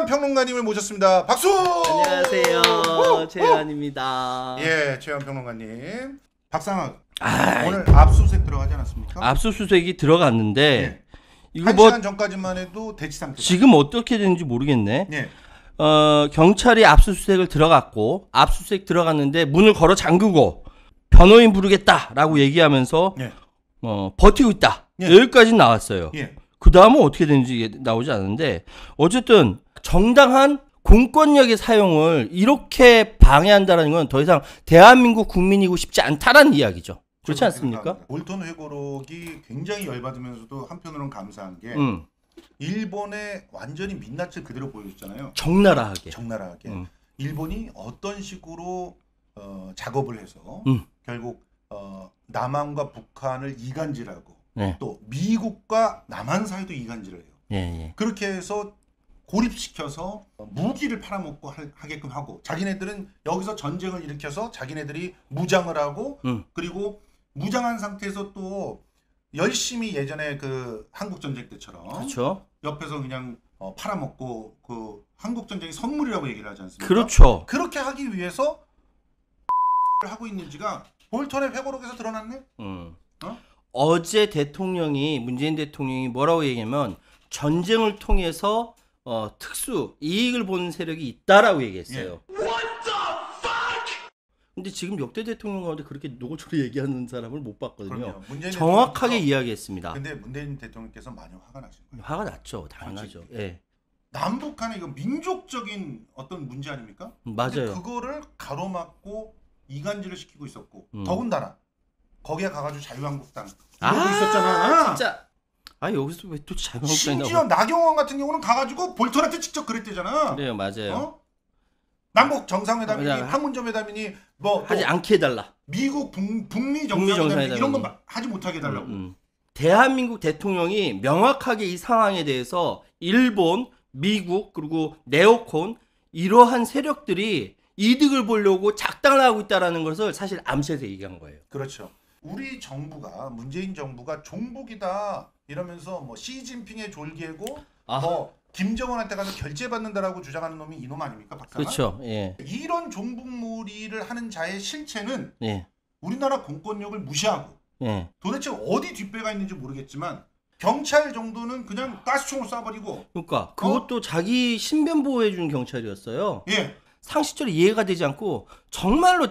최혜 평론가님을 모셨습니다. 박수! 안녕하세요. 최혜입니다 예, 최혜 평론가님. 박상아 아, 오늘 압수수색 들어가지 않았습니까? 압수수색이 들어갔는데 예. 이거 뭐 시간 전까지만 해도 대치 상태. 지금 어떻게 되는지 모르겠네. 예. 어, 경찰이 압수수색을 들어갔고 압수수색 들어갔는데 문을 걸어 잠그고 변호인 부르겠다라고 얘기하면서 예. 어, 버티고 있다. 예. 여기까지 나왔어요. 예. 그 다음은 어떻게 되는지 나오지 않는데 어쨌든 정당한 공권력의 사용을 이렇게 방해한다는 라건더 이상 대한민국 국민이고 싶지 않다라는 이야기죠. 그렇지 않습니까? 올턴 그러니까 회고록이 굉장히 열받으면서도 한편으로는 감사한 게 음. 일본의 완전히 민낯을 그대로 보여줬잖아요. 적나라하게. 적나라하게. 음. 일본이 어떤 식으로 어, 작업을 해서 음. 결국 어, 남한과 북한을 이간질하고 네. 또 미국과 남한 사이도 이간질을 해요. 예, 예. 그렇게 해서 고립시켜서 무기를 팔아먹고 할- 하게끔 하고 자기네들은 여기서 전쟁을 일으켜서 자기네들이 무장을 하고 음. 그리고 무장한 상태에서 또 열심히 예전에 그 한국 전쟁 때처럼 그렇죠. 옆에서 그냥 어, 팔아먹고 그 한국 전쟁이 선물이라고 얘기를 하지 않습니까? 그렇죠. 그렇게 하기 위해서 하고 있는지가 볼턴의 회고록에서 드러났네. 음. 어? 어제 대통령이 문재인 대통령이 뭐라고 얘기하면 전쟁을 통해서 어, 특수 이익을 보는 세력이 있다라고 얘기했어요. 예. 근데 지금 역대 대통령 가운데 그렇게 노골적으로 얘기하는 사람을 못 봤거든요. 정확하게 이야기했습니다. 근데 문재인 대통령께서 많이 화가 나신 거예요. 화가 났죠. 당연하죠. 예. 남북한의 이거 민족적인 어떤 문제 아닙니까? 음, 맞아요. 그거를 가로막고 이간질을 시키고 있었고 음. 더군다나 거기에 가가지고 자유한국당 이러고 아 있었잖아. 진짜 아 여기서 왜또자유한국 심지어 나경원 같은 경우는 가가지고 볼턴한테 직접 그랬대잖아. 그래요 네, 맞아요. 어? 남북 정상회담이니 판문점회담이니 뭐, 뭐 하지 않게 해달라. 미국 북, 북미 정상회담 이니 이런 건 하지 못하게 해달라고. 음, 음. 대한민국 대통령이 명확하게 이 상황에 대해서 일본, 미국 그리고 네오콘 이러한 세력들이 이득을 보려고 작당을 하고 있다는 것을 사실 암시해서 얘기한 거예요. 그렇죠. 우리 정부가 문재인 정부가 종북이다 이러면서 뭐 시진핑의 졸개고 뭐 김정은한테 가서 결제받는다라고 주장하는 놈이 이놈 아닙니까 박사 그렇죠. 예. 이런 종북몰이를 하는 자의 실체는 예. 우리나라 공권력을 무시하고 예. 도대체 어디 뒷배가 있는지 모르겠지만 경찰 정도는 그냥 가스총을 쏴버리고 그러니까 어? 그것도 어? 자기 신변 보호해준 경찰이었어요. 예. 상식적으로 이해가 되지 않고 정말로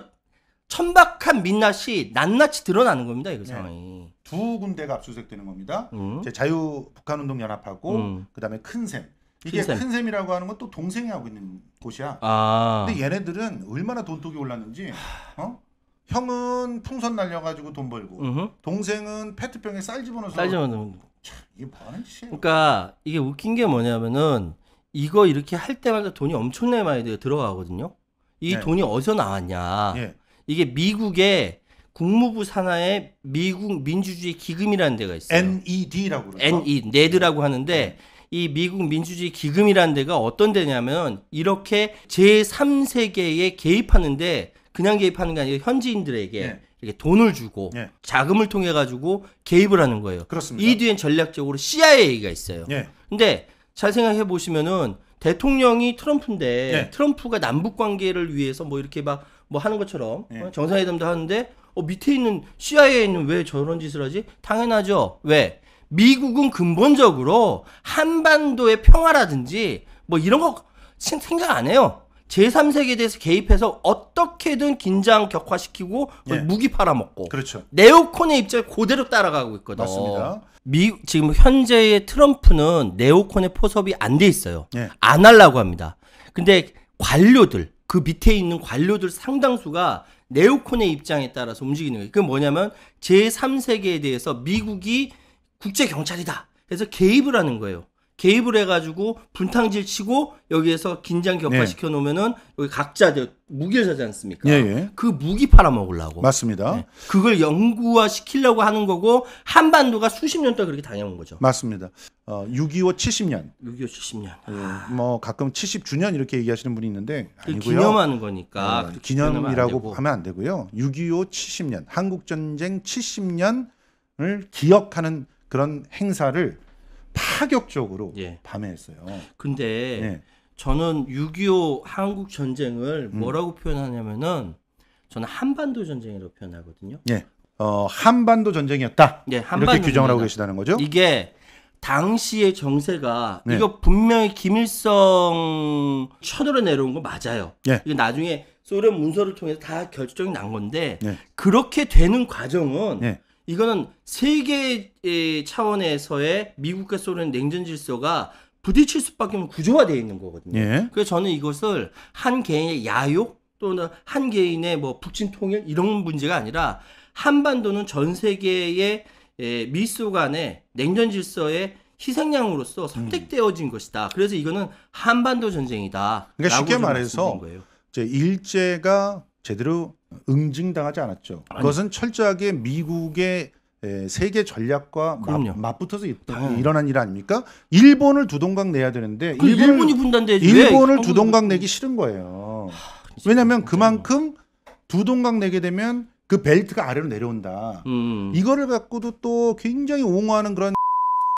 천박한 민낯이 낱낱이 드러나는 겁니다. 이거 네. 상황이. 두 군데가 압수수색되는 겁니다. 음. 자유 북한운동 연합하고 음. 그다음에 큰샘. 이게 큰샘. 큰샘이라고 하는 건 또 동생이 하고 있는 곳이야. 아. 근데 얘네들은 얼마나 돈독이 올랐는지 어? 형은 풍선 날려가지고 돈 벌고 음흠. 동생은 페트병에 쌀 집어넣어서 쌀 집어넣는. 참, 이게 뭐 하는 짓이야. 그러니까 이게 웃긴 게 뭐냐면은 이거 이렇게 할 때마다 돈이 엄청나게 많이 들어가거든요. 이 네. 돈이 어디서 나왔냐? 예. 이게 미국의 국무부 산하의 미국 민주주의 기금이라는 데가 있어요. NED라고 그러죠. NE, NED라고 하는데 이 미국 민주주의 기금이라는 데가 어떤 데냐면 이렇게 제3세계에 개입하는데 그냥 개입하는 게 아니라 현지인들에게 네. 이렇게 돈을 주고 네. 자금을 통해 가지고 개입을 하는 거예요. 그렇습니다. 이 뒤엔 전략적으로 CIA가 있어요. 네. 근데 잘 생각해 보시면은 대통령이 트럼프인데 네. 트럼프가 남북 관계를 위해서 뭐 이렇게 막 뭐 하는 것처럼 네. 어, 정상회담도 하는데 어, 밑에 있는 CIA는 왜 저런 짓을 하지? 당연하죠. 왜? 미국은 근본적으로 한반도의 평화라든지 뭐 이런 거 생각 안 해요. 제3세계에 대해서 개입해서 어떻게든 긴장 격화시키고 예. 무기 팔아먹고 그렇죠. 네오콘의 입장에 그대로 따라가고 있거든요. 맞습니다. 미, 지금 현재의 트럼프는 네오콘의 포섭이 안 돼 있어요. 예. 안 하려고 합니다. 근데 관료들 그 밑에 있는 관료들 상당수가 네오콘의 입장에 따라서 움직이는 거예요. 그게 뭐냐면 제3세계에 대해서 미국이 국제 경찰이다. 그래서 개입을 하는 거예요. 개입을 해가지고 분탕질 치고 여기에서 긴장 격화시켜 네. 놓으면은 여기 각자 무기를 사지 않습니까? 예, 예. 그 무기 팔아먹으려고. 맞습니다. 네. 그걸 연구화 시키려고 하는 거고 한반도가 수십 년 동안 그렇게 당해온 거죠. 맞습니다. 어, 6.25 70년. 6.25 70년. 아... 뭐 가끔 70주년 이렇게 얘기하시는 분이 있는데 아니고요. 기념하는 거니까. 네, 기념이라고 하면 안 되고요. 6.25 70년 한국전쟁 70년을 기억하는 그런 행사를 파격적으로 예. 밤에했어요 근데 네. 저는 6.25 한국 전쟁을 음. 뭐라고 표현하냐면은 저는 한반도 전쟁이라고 표현하거든요. 예. 어, 한반도 전쟁이었다. 예, 네, 한반도 이렇게 규정을 하고 계시다는 거죠? 이게 당시의 정세가 네. 이거 분명히 김일성 쳐들어 내려온 거 맞아요. 예. 이거 나중에 소련 문서를 통해서 다 결정이 난 건데 예. 그렇게 되는 과정은 예. 이거는 세계 차원에서의 미국과 소련의 냉전 질서가 부딪힐 수밖에 없는 구조화되어 있는 거거든요. 예. 그래서 저는 이것을 한 개인의 야욕 또는 한 개인의 뭐 북진 통일 이런 문제가 아니라 한반도는 전 세계의 미소 간의 냉전 질서의 희생양으로서 선택되어진 음. 것이다. 그래서 이거는 한반도 전쟁이다. 그러니까 쉽게 말해서 이제 일제가 제대로 응징당하지 않았죠. 아니. 그것은 철저하게 미국의 세계 전략과 그 맞, 붙어서 일어난 일 아닙니까? 일본을 두동강 내야 되는데 그 일본, 이분단돼 일본을 두동강 내기 싫은 거예요. 하, 왜냐하면 그만큼 두동강 내게 되면 그 벨트가 아래로 내려온다. 음. 이거를 갖고도 또 굉장히 옹호하는 그런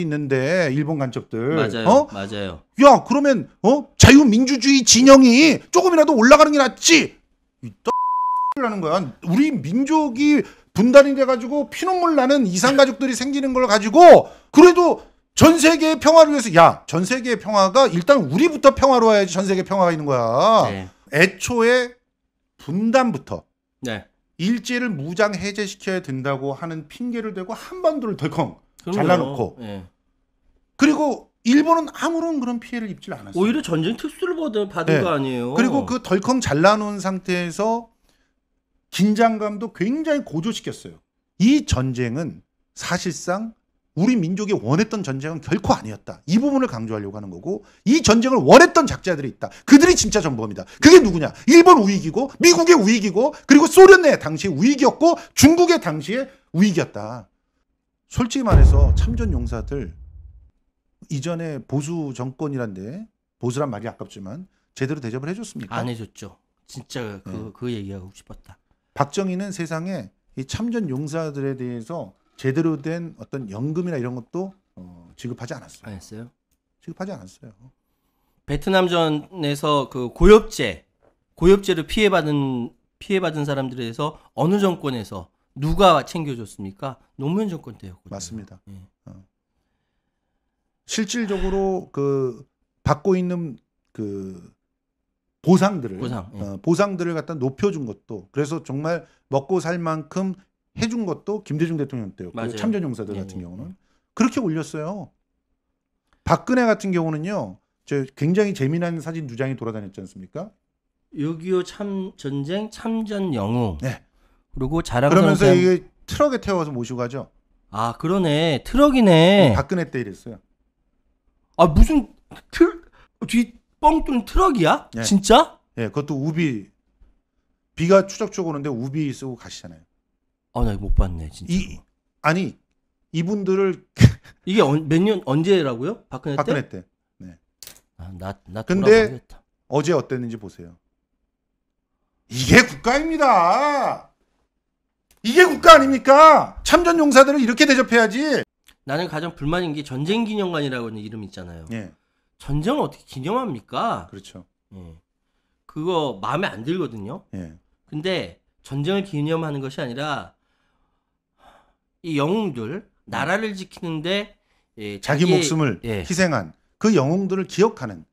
있는데 일본 간첩들 맞아요 어? 맞아요 야 그러면 어 자유민주주의 진영이 조금이라도 올라가는 게 낫지 이라는 거야. 우리 민족이 분단이 돼가지고 피눈물 나는 이상 가족들이 생기는 걸 가지고 그래도 전 세계의 평화를 위해서 야전 세계의 평화가 일단 우리부터 평화로워야지 전 세계 평화가 있는 거야. 네. 애초에 분단부터 네. 일제를 무장 해제시켜야 된다고 하는 핑계를 대고 한반도를 덜컹 잘라놓고 네. 그리고 일본은 아무런 그런 피해를 입질 않았어요. 오히려 전쟁 특수를 받은, 네. 거 아니에요. 그리고 그 덜컹 잘라놓은 상태에서 긴장감도 굉장히 고조시켰어요. 이 전쟁은 사실상 우리 민족이 원했던 전쟁은 결코 아니었다. 이 부분을 강조하려고 하는 거고 이 전쟁을 원했던 작자들이 있다. 그들이 진짜 전범이다. 그게 누구냐? 일본 우익이고 미국의 우익이고 그리고 소련 의 당시 의 우익이었고 중국의 당시의 우익이었다. 솔직히 말해서 참전 용사들 이전에 보수 정권이란데 보수란 말이 아깝지만 제대로 대접을 해줬습니까? 안 해줬죠. 진짜 그그 네. 그 얘기하고 싶었다. 박정희는 세상에 이 참전 용사들에 대해서 제대로 된 어떤 연금이나 이런 것도 어, 지급하지 않았어요. 안 했어요? 지급하지 않았어요. 베트남전에서 그 고엽제 고엽제로 피해받은 피해받은 사람들에 대해서 어느 정권에서 누가 챙겨줬습니까? 노무현 정권 때였거든요. 맞습니다. 예. 어. 실질적으로 그 받고 있는 그 보상들을 보상, 예. 어, 보상들을 갖다 높여준 것도 그래서 정말 먹고 살 만큼 해준 것도 김대중 대통령 때였고 맞아요. 참전용사들 예, 같은 예, 경우는 그렇게 올렸어요. 박근혜 같은 경우는요, 저 굉장히 재미난 사진 두 장이 돌아다녔지 않습니까? 6.25참 전쟁 참전 영웅. 네. 그리고 자랑러 그러면서 이게 트럭에 태워서 모시고 가죠. 아 그러네 트럭이네. 박근혜 때 이랬어요. 아 무슨 틀 뒤뻥 뚫는 트럭이야? 예. 진짜? 예, 그것도 우비 비가 추적적 추 오는데 우비 쓰고 가시잖아요. 아나 못 봤네 진짜. 이 아니 이분들을 이게 몇 년 언제라고요? 박근혜, 박근혜 때? 때. 네. 아, 나, 나 근데 어제 어땠는지 보세요. 이게 국가입니다. 이게 국가 아닙니까? 참전 용사들을 이렇게 대접해야지. 나는 가장 불만인 게 전쟁 기념관이라고 하는 이름 있잖아요. 예. 전쟁을 어떻게 기념합니까? 그렇죠. 예. 그거 마음에 안 들거든요. 예. 근데 전쟁을 기념하는 것이 아니라 이 영웅들 나라를 지키는데 예, 자기 자기의- 목숨을 예. 희생한 그 영웅들을 기억하는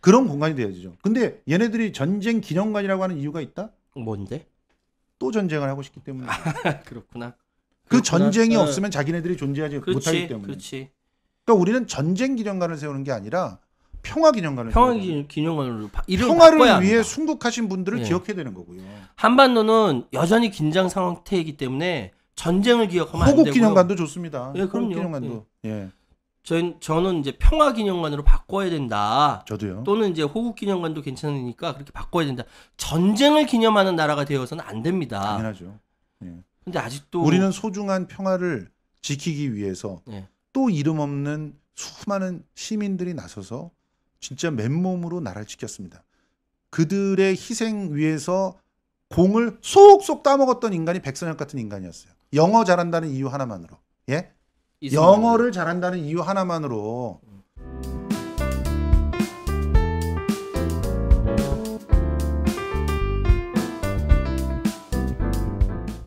그런 공간이 되어지죠 근데 얘네들이 전쟁 기념관이라고 하는 이유가 있다? 뭔데? 또 전쟁을 하고 싶기 때문에. 그렇구나. 그 전쟁이 어. 없으면 자기네들이 존재하지 그치, 못하기 때문에. 그렇지. 그러니까 우리는 전쟁 기념관을 세우는 게 아니라 평화 기념관을 평화 기념관으로 평화를 위해 합니다. 순국하신 분들을 네. 기억해야 되는 거고요. 한반도는 여전히 긴장 상태이기 때문에 전쟁을 기억하면 안 되고요. 기념관도 좋습니다. 예, 그럼요. 기념관도. 예. 예. 저는 저는 이제 평화 기념관으로 바꿔야 된다. 저도요. 또는 이제 호국 기념관도 괜찮으니까 그렇게 바꿔야 된다. 전쟁을 기념하는 나라가 되어서는 안 됩니다. 당연하죠. 예. 근데 아직도 우리는 소중한 평화를 지키기 위해서 네. 또 이름 없는 수많은 시민들이 나서서 진짜 맨몸으로 나라를 지켰습니다. 그들의 희생 위에서 공을 속속 따먹었던 인간이 백선혁 같은 인간이었어요. 영어 잘한다는 이유 하나만으로. 예? 영어를 잘한다는 이유 하나만으로 음.